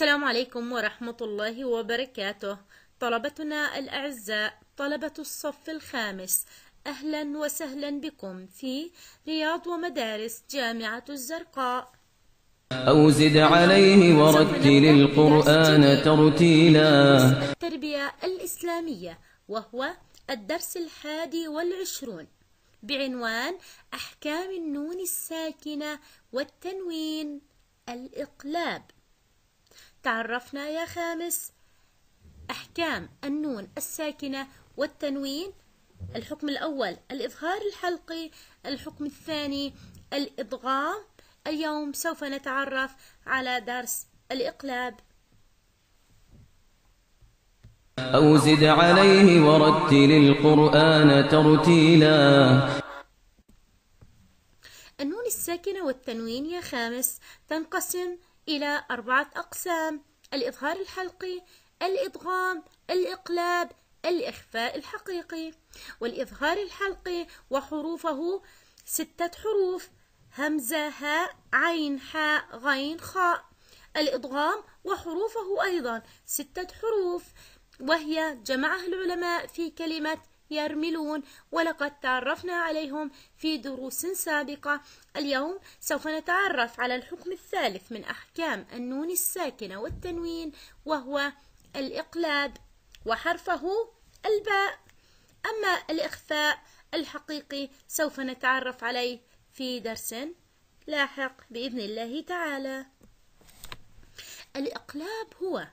السلام عليكم ورحمة الله وبركاته طلبتنا الأعزاء طلبة الصف الخامس أهلا وسهلا بكم في رياض ومدارس جامعة الزرقاء أو زد عليه ورتل القرآن ترتيلا التربية الإسلامية وهو الدرس الحادي والعشرون بعنوان أحكام النون الساكنة والتنوين الإقلاب تعرفنا يا خامس أحكام النون الساكنة والتنوين الحكم الأول الإظهار الحلقي الحكم الثاني الإضغام اليوم سوف نتعرف على درس الإقلاب أو زد عليه ورتل القرآن ترتيلا النون الساكنة والتنوين يا خامس تنقسم إلى أربعة أقسام الإظهار الحلقي الإضغام الإقلاب الإخفاء الحقيقي والإظهار الحلقي وحروفه ستة حروف همزة هاء عين حاء غين خاء الإضغام وحروفه أيضا ستة حروف وهي جمعها العلماء في كلمة يرملون ولقد تعرفنا عليهم في دروس سابقة اليوم سوف نتعرف على الحكم الثالث من أحكام النون الساكنة والتنوين وهو الإقلاب وحرفه الباء أما الإخفاء الحقيقي سوف نتعرف عليه في درس لاحق بإذن الله تعالى الإقلاب هو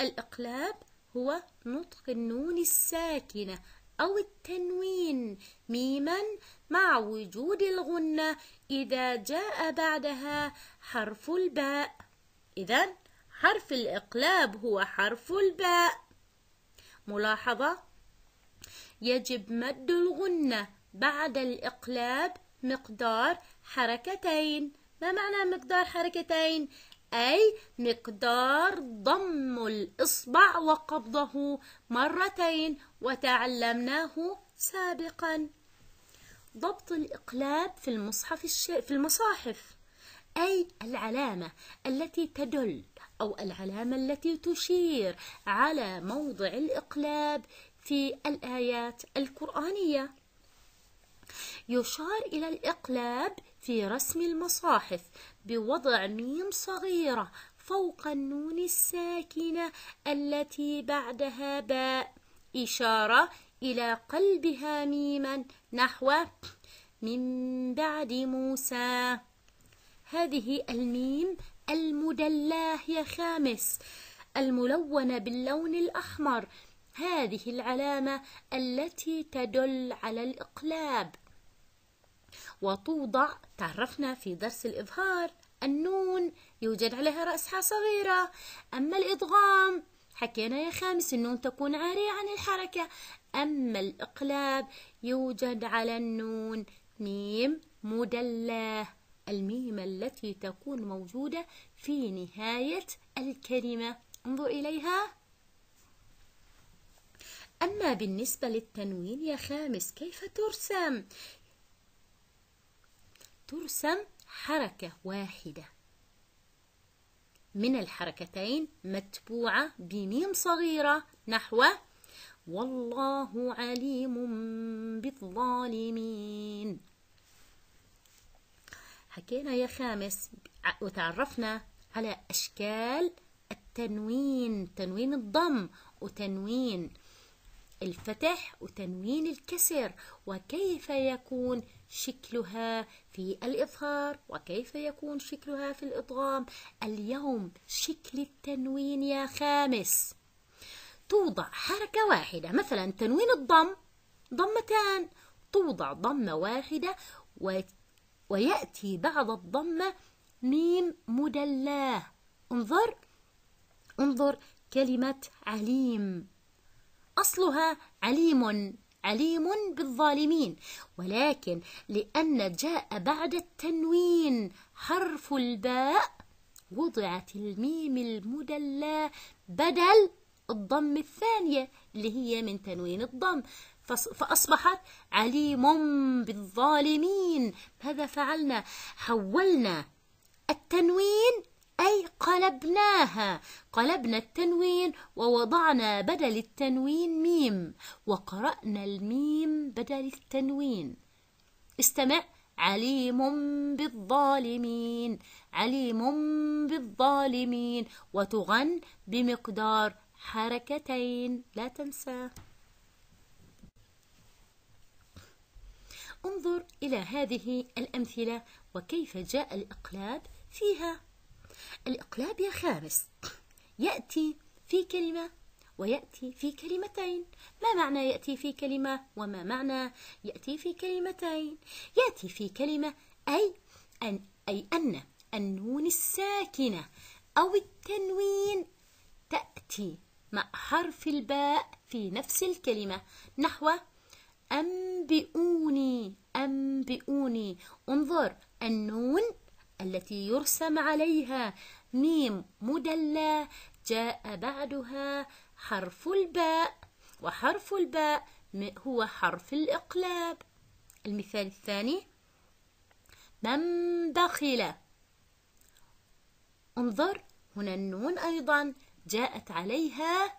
الإقلاب هو نطق النون الساكنة أو التنوين ميما مع وجود الغنة إذا جاء بعدها حرف الباء إذا حرف الإقلاب هو حرف الباء ملاحظة يجب مد الغنة بعد الإقلاب مقدار حركتين ما معنى مقدار حركتين أي مقدار ضم الإصبع وقبضه مرتين وتعلمناه سابقا ضبط الإقلاب في المصحف الش... في المصاحف أي العلامة التي تدل أو العلامة التي تشير على موضع الإقلاب في الآيات القرآنية يشار إلى الإقلاب في رسم المصاحف بوضع ميم صغيرة فوق النون الساكنة التي بعدها باء إشارة إلى قلبها ميما نحو من بعد موسى هذه الميم المدلاه هي خامس الملونة باللون الأحمر هذه العلامة التي تدل على الإقلاب وتوضع تعرفنا في درس الإظهار النون يوجد عليها رأسها صغيرة أما الإضغام حكينا يا خامس النون تكون عارية عن الحركة أما الإقلاب يوجد على النون ميم مدلة الميم التي تكون موجودة في نهاية الكلمة انظر إليها أما بالنسبة للتنوين يا خامس كيف ترسم؟ ترسم حركة واحدة من الحركتين متبوعة بميم صغيرة نحو والله عليم بالظالمين حكينا يا خامس وتعرفنا على أشكال التنوين تنوين الضم وتنوين الفتح وتنوين الكسر وكيف يكون شكلها في الإظهار وكيف يكون شكلها في الإضغام اليوم شكل التنوين يا خامس توضع حركة واحدة مثلا تنوين الضم ضمتان توضع ضمة واحدة و... ويأتي بعد الضمة ميم مدلاه انظر انظر كلمة عليم أصلها عليم عليم بالظالمين ولكن لأن جاء بعد التنوين حرف الباء وضعت الميم المدلى بدل الضم الثانية اللي هي من تنوين الضم فأصبحت عليم بالظالمين ماذا فعلنا؟ حولنا التنوين أي قلبناها قلبنا التنوين ووضعنا بدل التنوين ميم وقرأنا الميم بدل التنوين استمع عليم بالظالمين عليم بالظالمين وتغن بمقدار حركتين لا تنسى انظر إلى هذه الأمثلة وكيف جاء الإقلاب فيها الإقلاب يا خارس يأتي في كلمة ويأتي في كلمتين ما معنى يأتي في كلمة وما معنى يأتي في كلمتين يأتي في كلمة أي أن أي أن النون الساكنة أو التنوين تأتي مع حرف الباء في نفس الكلمة نحو أنبئوني أنبئوني انظر النون التي يرسم عليها ميم مدلى جاء بعدها حرف الباء وحرف الباء هو حرف الإقلاب المثال الثاني من بخل انظر هنا النون أيضا جاءت عليها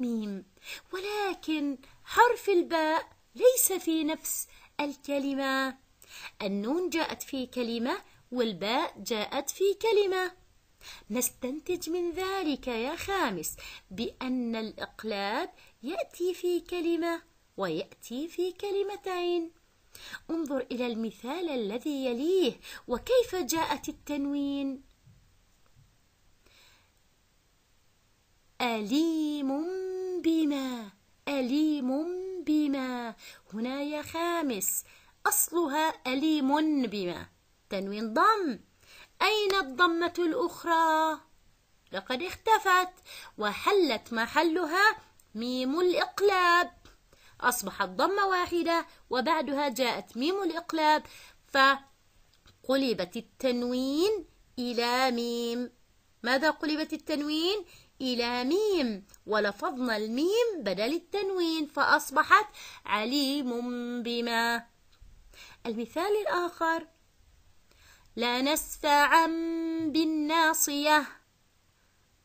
ميم ولكن حرف الباء ليس في نفس الكلمة النون جاءت في كلمة والباء جاءت في كلمة نستنتج من ذلك يا خامس بأن الإقلاب يأتي في كلمة ويأتي في كلمتين انظر إلى المثال الذي يليه وكيف جاءت التنوين أليم بما أليم بما هنا يا خامس أصلها أليم بما تنوين ضم أين الضمة الأخرى؟ لقد اختفت وحلت محلها ميم الإقلاب أصبحت ضمة واحدة وبعدها جاءت ميم الإقلاب فقلبت التنوين إلى ميم ماذا قلبت التنوين؟ إلى ميم ولفظنا الميم بدل التنوين فأصبحت عليم بما المثال الآخر لا نسفعا بالناصية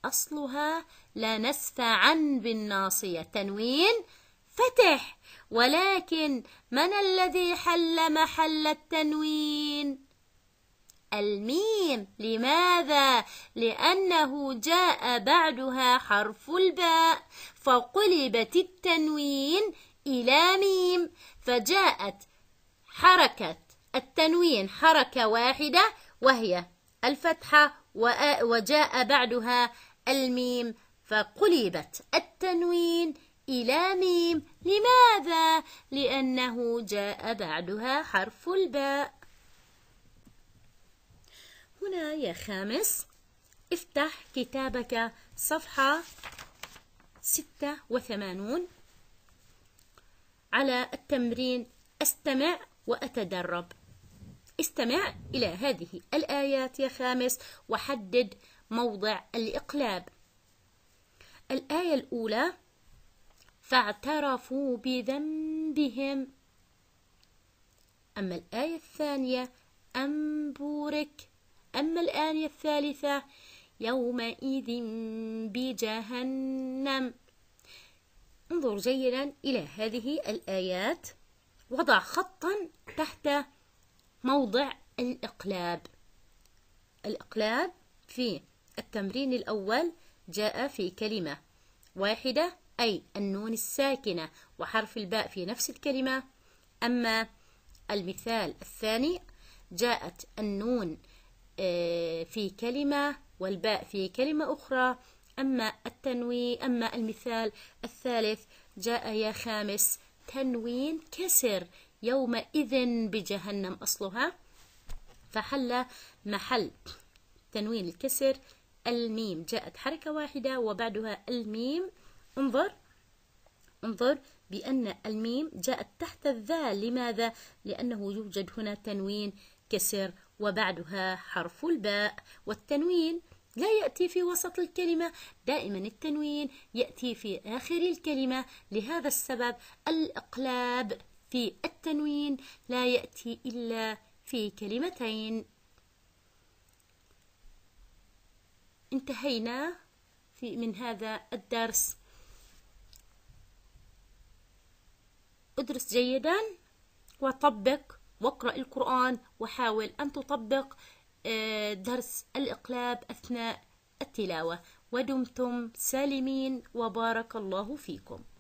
أصلها لا نسفعا بالناصية تنوين فتح ولكن من الذي حل محل التنوين الميم لماذا لانه جاء بعدها حرف الباء فقلبت التنوين الى ميم فجاءت حركه التنوين حركة واحدة وهي الفتحة وجاء بعدها الميم فقلبت التنوين إلى ميم لماذا؟ لأنه جاء بعدها حرف الباء هنا يا خامس افتح كتابك صفحة ستة وثمانون على التمرين استمع وأتدرب استمع إلى هذه الآيات يا خامس وحدد موضع الإقلاب الآية الأولى فاعترفوا بذنبهم أما الآية الثانية أنبورك أما الآية الثالثة يومئذ بجهنم انظر جيدا إلى هذه الآيات وضع خطا تحت موضع الإقلاب الإقلاب في التمرين الأول جاء في كلمة واحدة أي النون الساكنة وحرف الباء في نفس الكلمة أما المثال الثاني جاءت النون آه، في كلمة والباء في كلمة أخرى أما التنوين أما المثال الثالث جاء يا خامس تنوين كسر يومئذ بجهنم أصلها فحل محل تنوين الكسر الميم جاءت حركة واحدة وبعدها الميم انظر انظر بأن الميم جاءت تحت الذال لماذا؟ لأنه يوجد هنا تنوين كسر وبعدها حرف الباء والتنوين لا يأتي في وسط الكلمة دائما التنوين يأتي في آخر الكلمة لهذا السبب الإقلاب في التنوين لا يأتي إلا في كلمتين انتهينا في من هذا الدرس ادرس جيدا وطبق واقرأ القرآن وحاول أن تطبق آه، درس الإقلاب أثناء التلاوة ودمتم سالمين وبارك الله فيكم